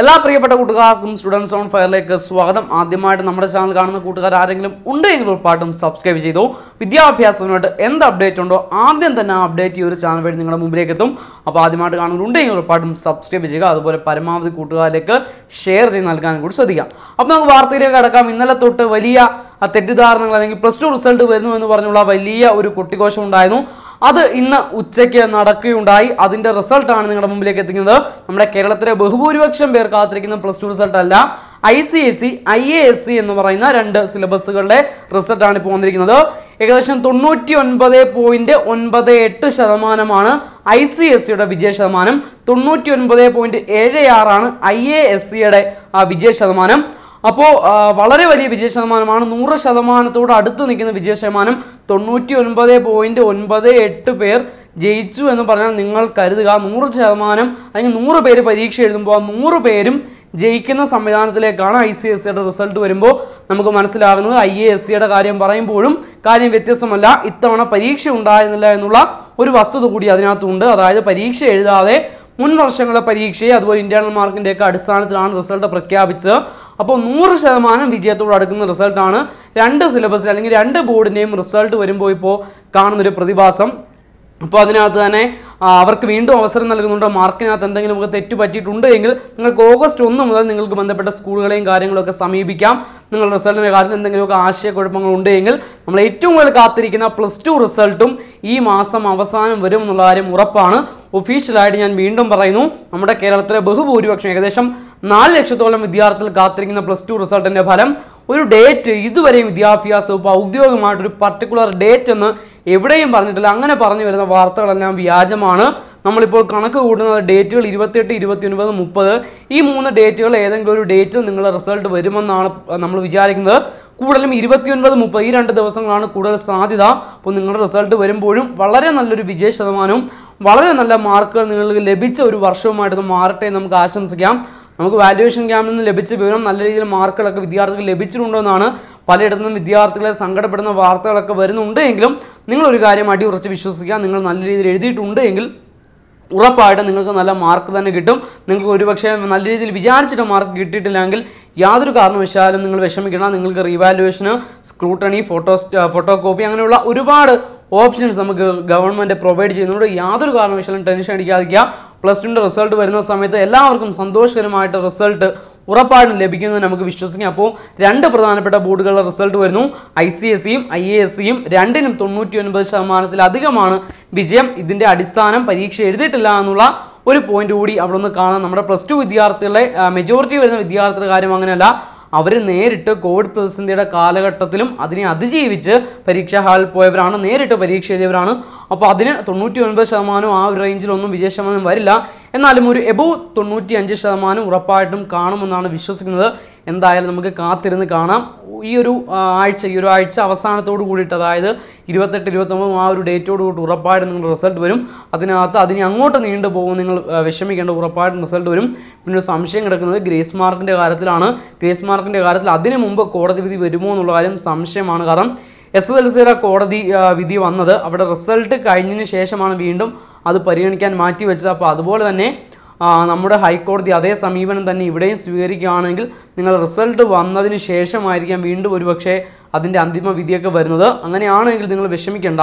എല്ലാ പ്രിയപ്പെട്ട കൂട്ടുകാർക്കും സ്റ്റുഡൻസ് ഓൺ ഫയറിലേക്ക് സ്വാഗതം ആദ്യമായിട്ട് നമ്മുടെ ചാനൽ കാണുന്ന കൂട്ടുകാർ ആരെങ്കിലും ഉണ്ട് എങ്കിൽ ഉറപ്പായിട്ടും സബ്സ്ക്രൈബ് ചെയ്തു വിദ്യാഭ്യാസത്തിനായിട്ട് എന്ത് അപ്ഡേറ്റ് ഉണ്ടോ ആദ്യം തന്നെ ആ അപ്ഡേറ്റ് ഈ ഒരു ചാനൽ വഴി നിങ്ങളുടെ മുമ്പിലേക്ക് എത്തും അപ്പോൾ ആദ്യമായിട്ട് കാണുന്നുണ്ട് എങ്കിൽ ഉറപ്പായിട്ടും സബ്സ്ക്രൈബ് ചെയ്യുക അതുപോലെ പരമാവധി കൂട്ടുകാരിലേക്ക് ഷെയർ ചെയ്ത് നൽകാനും കൂടി ശ്രദ്ധിക്കാം അപ്പോൾ നമുക്ക് വാർത്തയിലേക്ക് കടക്കാം ഇന്നലെ തൊട്ട് വലിയ തെറ്റിദ്ധാരണകൾ അല്ലെങ്കിൽ പ്ലസ് ടു റിസൾട്ട് വരുന്നു എന്ന് പറഞ്ഞുള്ള വലിയ ഒരു കുട്ടികോശം ഉണ്ടായിരുന്നു അത് ഇന്ന് ഉച്ചയ്ക്ക് നടക്കുകയുണ്ടായി അതിന്റെ റിസൾട്ടാണ് നിങ്ങളുടെ മുമ്പിലേക്ക് എത്തിക്കുന്നത് നമ്മുടെ കേരളത്തിലെ ബഹുഭൂരിപക്ഷം പേർ കാത്തിരിക്കുന്ന പ്ലസ് ടു റിസൾട്ട് അല്ല I C S C I A S C എന്ന് പറയുന്ന രണ്ട് സിലബസുകളുടെ റിസൾട്ടാണ് ഇപ്പോൾ വന്നിരിക്കുന്നത് ഏകദേശം തൊണ്ണൂറ്റി ഒൻപത് പോയിന്റ് ഒൻപത് എട്ട് ശതമാനമാണ് ഐ സി എസ് സിയുടെ വിജയ ശതമാനം തൊണ്ണൂറ്റി ഒൻപത് പോയിന്റ് ഏഴ് ആറാണ് ഐ എ എസ് സിയുടെ വിജയ ശതമാനം അപ്പോൾ വളരെ വലിയ വിജയ ശതമാനമാണ് നൂറ് ശതമാനത്തോട് അടുത്ത് നിൽക്കുന്ന വിജയ ശതമാനം തൊണ്ണൂറ്റി ഒൻപത് പോയിന്റ് ഒൻപത് എട്ട് പേർ ജയിച്ചു എന്ന് പറഞ്ഞാൽ നിങ്ങൾ കരുതുക നൂറ് ശതമാനം അല്ലെങ്കിൽ നൂറ് പേര് പരീക്ഷ എഴുതുമ്പോൾ ആ നൂറ് പേരും ജയിക്കുന്ന സംവിധാനത്തിലേക്കാണ് ഐ സി എസ് സിയുടെ റിസൾട്ട് വരുമ്പോൾ നമുക്ക് മനസ്സിലാകുന്നത് ഐ എ എസ് സിയുടെ കാര്യം പറയുമ്പോഴും കാര്യം വ്യത്യസ്തമല്ല ഇത്തവണ പരീക്ഷ ഉണ്ടായിരുന്നില്ല എന്നുള്ള ഒരു വസ്തുത കൂടി അതിനകത്തുണ്ട് അതായത് പരീക്ഷ എഴുതാതെ മുൻ വർഷങ്ങളെ പരീക്ഷയെ അതുപോലെ ഇന്റേണൽ മാർക്കിന്റെ ഒക്കെ അടിസ്ഥാനത്തിലാണ് റിസൾട്ട് പ്രഖ്യാപിച്ചത് അപ്പോൾ നൂറ് ശതമാനം വിജയത്തോട് അടുക്കുന്ന റിസൾട്ടാണ് രണ്ട് സിലബസ് അല്ലെങ്കിൽ രണ്ട് ബോർഡിൻ്റെയും റിസൾട്ട് വരുമ്പോൾ ഇപ്പോൾ കാണുന്നൊരു പ്രതിഭാസം അപ്പോൾ അതിനകത്ത് തന്നെ അവർക്ക് വീണ്ടും അവസരം നൽകുന്നുണ്ടോ മാർക്കിനകത്ത് ഒക്കെ തെറ്റ് പറ്റിയിട്ടുണ്ട് എങ്കിൽ നിങ്ങൾക്ക് ഓഗസ്റ്റ് ഒന്ന് മുതൽ നിങ്ങൾക്ക് ബന്ധപ്പെട്ട സ്കൂളുകളെയും കാര്യങ്ങളൊക്കെ സമീപിക്കാം നിങ്ങൾ റിസൾട്ടിൻ്റെ കാര്യത്തിൽ എന്തെങ്കിലുമൊക്കെ ആശയക്കുഴപ്പങ്ങളുണ്ട് എങ്കിൽ നമ്മൾ ഏറ്റവും കൂടുതൽ കാത്തിരിക്കുന്ന പ്ലസ് ടു റിസൾട്ടും ഈ മാസം അവസാനം വരും എന്നുള്ള കാര്യം ഉറപ്പാണ് ഒഫീഷ്യലായിട്ട് ഞാൻ വീണ്ടും പറയുന്നു നമ്മുടെ കേരളത്തിലെ ബഹുഭൂരിപക്ഷം ഏകദേശം നാല് ലക്ഷത്തോളം വിദ്യാർത്ഥികൾ കാത്തിരിക്കുന്ന പ്ലസ് ടു റിസൾട്ടിൻ്റെ ഫലം ഒരു ഡേറ്റ് ഇതുവരെ വിദ്യാഭ്യാസ വകുപ്പ് ഔദ്യോഗികമായിട്ടൊരു പർട്ടിക്കുലർ ഡേറ്റ് എന്ന് എവിടെയും പറഞ്ഞിട്ടില്ല അങ്ങനെ പറഞ്ഞു വരുന്ന വാർത്തകളെല്ലാം വ്യാജമാണ് നമ്മളിപ്പോൾ കണക്ക് കൂടുന്ന ഡേറ്റുകൾ ഇരുപത്തെട്ട് ഇരുപത്തി ഒൻപത് മുപ്പത് ഈ മൂന്ന് ഡേറ്റുകൾ ഏതെങ്കിലും ഒരു ഡേറ്റിൽ നിങ്ങളുടെ റിസൾട്ട് വരുമെന്നാണ് നമ്മൾ വിചാരിക്കുന്നത് കൂടുതലും ഇരുപത്തിയൊൻപത് മുപ്പത് ഈ രണ്ട് ദിവസങ്ങളാണ് കൂടുതൽ സാധ്യത അപ്പോൾ നിങ്ങളുടെ റിസൾട്ട് വരുമ്പോഴും വളരെ നല്ലൊരു വിജയ ശതമാനവും വളരെ നല്ല മാർക്കുകൾ നിങ്ങൾക്ക് ലഭിച്ച ഒരു വർഷവുമായിട്ട് മാറട്ടെ നമുക്ക് ആശംസിക്കാം നമുക്ക് വാല്യുവേഷൻ ക്യാമ്പിൽ നിന്ന് ലഭിച്ച വിവരം നല്ല രീതിയിൽ മാർക്കുകളൊക്കെ വിദ്യാർത്ഥികൾ ലഭിച്ചിട്ടുണ്ടോ എന്നാണ് പലയിടത്തു നിന്നും വിദ്യാർത്ഥികളെ സങ്കടപ്പെടുന്ന വാർത്തകളൊക്കെ വരുന്നുണ്ട് എങ്കിലും നിങ്ങളൊരു കാര്യം അടിയുറച്ച് വിശ്വസിക്കുക നിങ്ങൾ നല്ല രീതിയിൽ എഴുതിയിട്ടുണ്ട് എങ്കിൽ ഉറപ്പായിട്ടും നിങ്ങൾക്ക് നല്ല മാർക്ക് തന്നെ കിട്ടും നിങ്ങൾക്ക് ഒരുപക്ഷെ നല്ല രീതിയിൽ വിചാരിച്ചിട്ട് മാർക്ക് കിട്ടിയിട്ടില്ലെങ്കിൽ യാതൊരു കാരണവശാലും നിങ്ങൾ വിഷമിക്കണം നിങ്ങൾക്ക് റീവാലുവേഷന് സ്ക്രൂട്ടണി ഫോട്ടോ ഫോട്ടോ കോപ്പി അങ്ങനെയുള്ള ഒരുപാട് ഓപ്ഷൻസ് നമുക്ക് ഗവൺമെൻറ് പ്രൊവൈഡ് ചെയ്യുന്നുണ്ട് യാതൊരു കാരണവശാലും ടെൻഷൻ അടിക്കാതിരിക്കുക പ്ലസ് ടുവിൻ്റെ റിസൾട്ട് വരുന്ന സമയത്ത് എല്ലാവർക്കും സന്തോഷകരമായിട്ട് റിസൾട്ട് ഉറപ്പായിട്ടും ലഭിക്കുന്നത് നമുക്ക് വിശ്വസിക്കാം അപ്പോൾ രണ്ട് പ്രധാനപ്പെട്ട ബോർഡുകളുടെ റിസൾട്ട് വരുന്നു ഐ സി എസ് സിയും e ഐ എ എസ് സിയും e രണ്ടിനും തൊണ്ണൂറ്റി ഒൻപത് ശതമാനത്തിലധികമാണ് വിജയം ഇതിൻ്റെ അടിസ്ഥാനം പരീക്ഷ എഴുതിയിട്ടില്ല എന്നുള്ള ഒരു പോയിന്റ് കൂടി അവിടെ ഒന്ന് കാണാം നമ്മുടെ പ്ലസ് ടു വിദ്യാർത്ഥികളെ മെജോറിറ്റി വരുന്ന വിദ്യാർത്ഥികളുടെ കാര്യം അങ്ങനെയല്ല അവർ നേരിട്ട് കോവിഡ് പ്രതിസന്ധിയുടെ കാലഘട്ടത്തിലും അതിനെ അതിജീവിച്ച് പരീക്ഷാ ഹാളിൽ പോയവരാണ് നേരിട്ട് പരീക്ഷ എഴുതിയവരാണ് അപ്പോൾ അതിന് തൊണ്ണൂറ്റി ഒൻപത് ശതമാനം ആ ഒരു റേഞ്ചിലൊന്നും വിജയ ശതമാനം വരില്ല എന്നാലും ഒരു എബോവ് തൊണ്ണൂറ്റി അഞ്ച് ശതമാനം ഉറപ്പായിട്ടും കാണുമെന്നാണ് വിശ്വസിക്കുന്നത് എന്തായാലും നമുക്ക് കാത്തിരുന്ന് കാണാം ഈ ഒരു ആഴ്ച ഈ ഒരു ആഴ്ച അവസാനത്തോട് കൂടിയിട്ട് അതായത് ഇരുപത്തെട്ട് ഇരുപത്തൊമ്പതും ആ ഒരു ഡേറ്റോട് കൂടി ഉറപ്പായിട്ട് നിങ്ങൾ റിസൾട്ട് വരും അതിനകത്ത് അതിനെ അങ്ങോട്ട് നീണ്ടു പോകും നിങ്ങൾ വിഷമിക്കേണ്ട ഉറപ്പായിട്ടും റിസൾട്ട് വരും പിന്നെ ഒരു സംശയം കിടക്കുന്നത് ഗ്രേസ് മാർക്കിൻ്റെ കാര്യത്തിലാണ് ഗ്രേസ് മാർക്കിൻ്റെ കാര്യത്തിൽ അതിനു മുമ്പ് കോടതി വിധി വരുമോ എന്നുള്ള കാര്യം സംശയമാണ് കാരണം എസ് എസ് എൽ സിയുടെ കോടതി വിധി വന്നത് അവിടെ റിസൾട്ട് കഴിഞ്ഞതിന് ശേഷമാണ് വീണ്ടും അത് പരിഗണിക്കാൻ മാറ്റിവെച്ചത് അപ്പോൾ അതുപോലെ തന്നെ നമ്മുടെ ഹൈക്കോടതി അതേ സമീപനം തന്നെ ഇവിടെയും സ്വീകരിക്കുകയാണെങ്കിൽ നിങ്ങൾ റിസൾട്ട് വന്നതിന് ശേഷമായിരിക്കാം വീണ്ടും ഒരുപക്ഷെ അതിൻ്റെ അന്തിമ വിധിയൊക്കെ വരുന്നത് അങ്ങനെയാണെങ്കിൽ നിങ്ങൾ വിഷമിക്കേണ്ട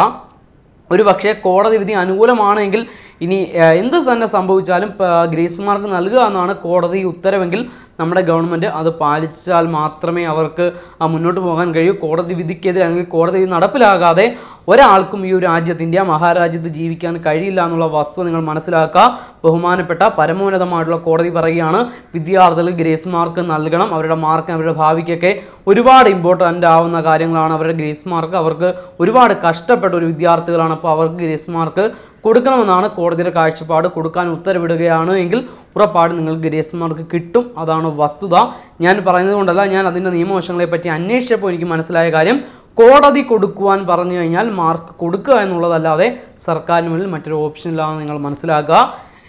ഒരു പക്ഷേ കോടതി വിധി അനുകൂലമാണെങ്കിൽ ഇനി എന്ത് തന്നെ സംഭവിച്ചാലും ഗ്രേസ് മാർക്ക് നൽകുക എന്നാണ് കോടതി ഉത്തരവെങ്കിൽ നമ്മുടെ ഗവൺമെൻറ് അത് പാലിച്ചാൽ മാത്രമേ അവർക്ക് മുന്നോട്ട് പോകാൻ കഴിയൂ കോടതി വിധിക്കെതിരെ അല്ലെങ്കിൽ കോടതി നടപ്പിലാകാതെ ഒരാൾക്കും ഈ ഒരു രാജ്യത്ത് ഇന്ത്യ മഹാരാജ്യത്ത് ജീവിക്കാൻ കഴിയില്ല എന്നുള്ള വസ്തു നിങ്ങൾ മനസ്സിലാക്കുക ബഹുമാനപ്പെട്ട പരമോന്നതമായിട്ടുള്ള കോടതി പറയുകയാണ് വിദ്യാർത്ഥികൾ ഗ്രേസ് മാർക്ക് നൽകണം അവരുടെ മാർക്ക് അവരുടെ ഭാവിക്കൊക്കെ ഒരുപാട് ഇമ്പോർട്ടൻ്റ് ആവുന്ന കാര്യങ്ങളാണ് അവരുടെ ഗ്രേസ് മാർക്ക് അവർക്ക് ഒരുപാട് കഷ്ടപ്പെട്ട ഒരു വിദ്യാർത്ഥികളാണ് അപ്പോൾ അവർക്ക് ഗ്രേസ് മാർക്ക് കൊടുക്കണമെന്നാണ് കോടതിയുടെ കാഴ്ചപ്പാട് കൊടുക്കാൻ ഉത്തരവിടുകയാണ് എങ്കിൽ ഉറപ്പാട് നിങ്ങൾക്ക് ഗ്രേസ് മാർക്ക് കിട്ടും അതാണ് വസ്തുത ഞാൻ പറയുന്നത് കൊണ്ടല്ല ഞാൻ അതിൻ്റെ നിയമവശങ്ങളെപ്പറ്റി അന്വേഷിച്ചപ്പോൾ എനിക്ക് മനസ്സിലായ കാര്യം കോടതി കൊടുക്കുവാൻ പറഞ്ഞു കഴിഞ്ഞാൽ മാർക്ക് കൊടുക്കുക എന്നുള്ളതല്ലാതെ സർക്കാരിന് മുന്നിൽ മറ്റൊരു ഓപ്ഷനിലാണെന്ന് നിങ്ങൾ മനസ്സിലാക്കുക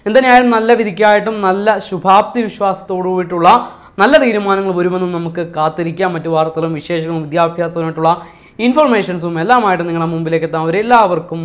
എന്തിനായാലും നല്ല വിധിക്കായിട്ടും നല്ല ശുഭാപ്തി വിശ്വാസത്തോടു കൂടിയിട്ടുള്ള നല്ല തീരുമാനങ്ങൾ വരുമെന്നും നമുക്ക് കാത്തിരിക്കാം മറ്റു വാർത്തകളും വിശേഷങ്ങളും വിദ്യാഭ്യാസവുമായിട്ടുള്ള ഇൻഫർമേഷൻസും എല്ലാമായിട്ട് നിങ്ങളുടെ മുമ്പിലേക്ക് എത്താം എല്ലാവർക്കും